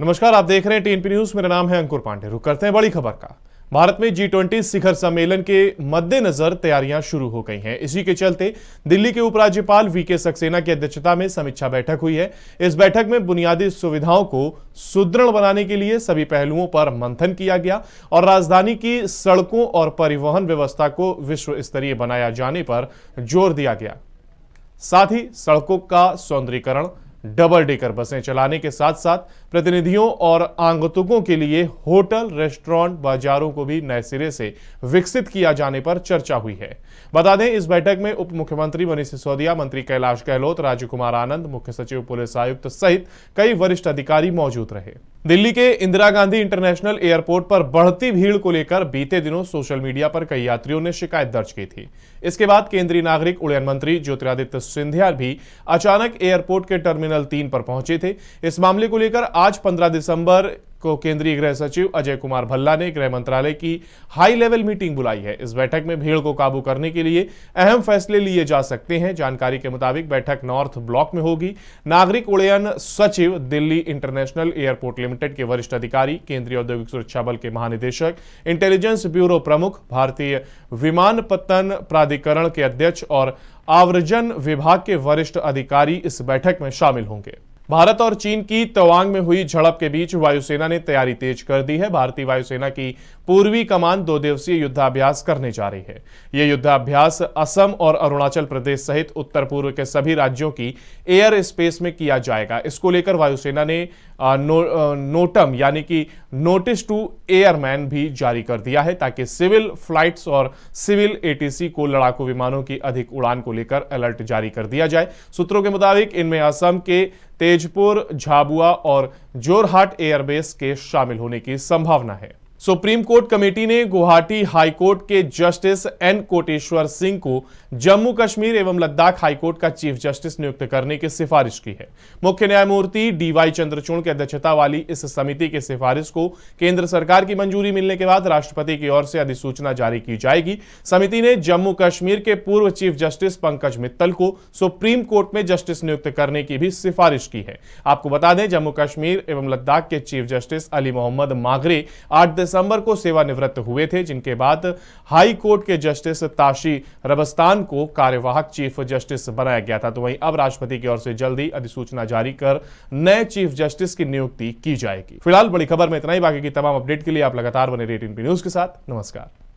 नमस्कार आप देख रहे हैं टीएनपी न्यूज मेरा नाम है अंकुर पांडे रुक करते हैं बड़ी खबर का भारत में जी ट्वेंटी शिखर सम्मेलन के मद्देनजर तैयारियां शुरू हो गई हैं इसी के चलते दिल्ली के उपराज्यपाल वी के सक्सेना की अध्यक्षता में समीक्षा बैठक हुई है इस बैठक में बुनियादी सुविधाओं को सुदृढ़ बनाने के लिए सभी पहलुओं पर मंथन किया गया और राजधानी की सड़कों और परिवहन व्यवस्था को विश्व स्तरीय बनाया जाने पर जोर दिया गया साथ ही सड़कों का सौंदर्यकरण डबल डेकर बसें चलाने के साथ साथ प्रतिनिधियों और आगंतुकों के लिए होटल रेस्टोरेंट बाजारों को भी नए सिरे से विकसित किया जाने पर चर्चा हुई है बता दें इस बैठक में उप मुख्यमंत्री मनीष सिसोदिया मंत्री कैलाश गहलोत राजीव कुमार आनंद मुख्य सचिव पुलिस आयुक्त सहित कई वरिष्ठ अधिकारी मौजूद रहे दिल्ली के इंदिरा गांधी इंटरनेशनल एयरपोर्ट पर बढ़ती भीड़ को लेकर बीते दिनों सोशल मीडिया पर कई यात्रियों ने शिकायत दर्ज की थी इसके बाद केंद्रीय नागरिक उड़यन मंत्री ज्योतिरादित्य सिंधिया भी अचानक एयरपोर्ट के टर्मिनल तीन पर पहुंचे थे इस मामले को लेकर आज 15 दिसंबर को केंद्रीय गृह सचिव अजय कुमार भल्ला ने गृह मंत्रालय की हाई लेवल मीटिंग बुलाई है इस बैठक में भीड़ को काबू करने के लिए अहम फैसले लिए जा सकते हैं जानकारी के मुताबिक बैठक नॉर्थ ब्लॉक में होगी नागरिक उड़यन सचिव दिल्ली इंटरनेशनल एयरपोर्ट लिमिटेड के वरिष्ठ अधिकारी केंद्रीय औद्योगिक सुरक्षा बल के महानिदेशक इंटेलिजेंस ब्यूरो प्रमुख भारतीय विमान पतन प्राधिकरण के अध्यक्ष और आवर्जन विभाग के वरिष्ठ अधिकारी इस बैठक में शामिल होंगे भारत और चीन की तवांग में हुई झड़प के बीच वायुसेना ने तैयारी तेज कर दी है भारतीय वायुसेना की पूर्वी कमान दो दिवसीय युद्धाभ्यास करने जा रही है ये युद्धाभ्यास असम और अरुणाचल प्रदेश सहित उत्तर पूर्व के सभी राज्यों की एयर स्पेस में किया जाएगा इसको लेकर वायुसेना ने नो, नोटम यानी कि नोटिस टू एयरमैन भी जारी कर दिया है ताकि सिविल फ्लाइट्स और सिविल एटीसी को लड़ाकू विमानों की अधिक उड़ान को लेकर अलर्ट जारी कर दिया जाए सूत्रों के मुताबिक इनमें असम के तेजपुर झाबुआ और जोरहाट एयरबेस के शामिल होने की संभावना है सुप्रीम कोर्ट कमेटी ने गुवाहाटी हाईकोर्ट के जस्टिस एन कोटेश्वर सिंह को जम्मू कश्मीर एवं लद्दाख हाईकोर्ट का चीफ जस्टिस नियुक्त करने की सिफारिश की है मुख्य न्यायमूर्ति डीवाई चंद्रचूड़ की अध्यक्षता वाली इस समिति की सिफारिश को केंद्र सरकार की मंजूरी मिलने के बाद राष्ट्रपति की ओर से अधिसूचना जारी की जाएगी समिति ने जम्मू कश्मीर के पूर्व चीफ जस्टिस पंकज मित्तल को सुप्रीम कोर्ट में जस्टिस नियुक्त करने की भी सिफारिश की है आपको बता दें जम्मू कश्मीर एवं लद्दाख के चीफ जस्टिस अली मोहम्मद मागरे आठ दिसंबर को सेवानिवृत्त हुए थे जिनके बाद हाई कोर्ट के जस्टिस ताशी रबस्तान को कार्यवाहक चीफ जस्टिस बनाया गया था तो वहीं अब राष्ट्रपति की ओर से जल्दी अधिसूचना जारी कर नए चीफ जस्टिस की नियुक्ति की जाएगी फिलहाल बड़ी खबर में इतना ही बाकी की तमाम अपडेट के लिए आप लगातार बने रेट इन न्यूज के साथ नमस्कार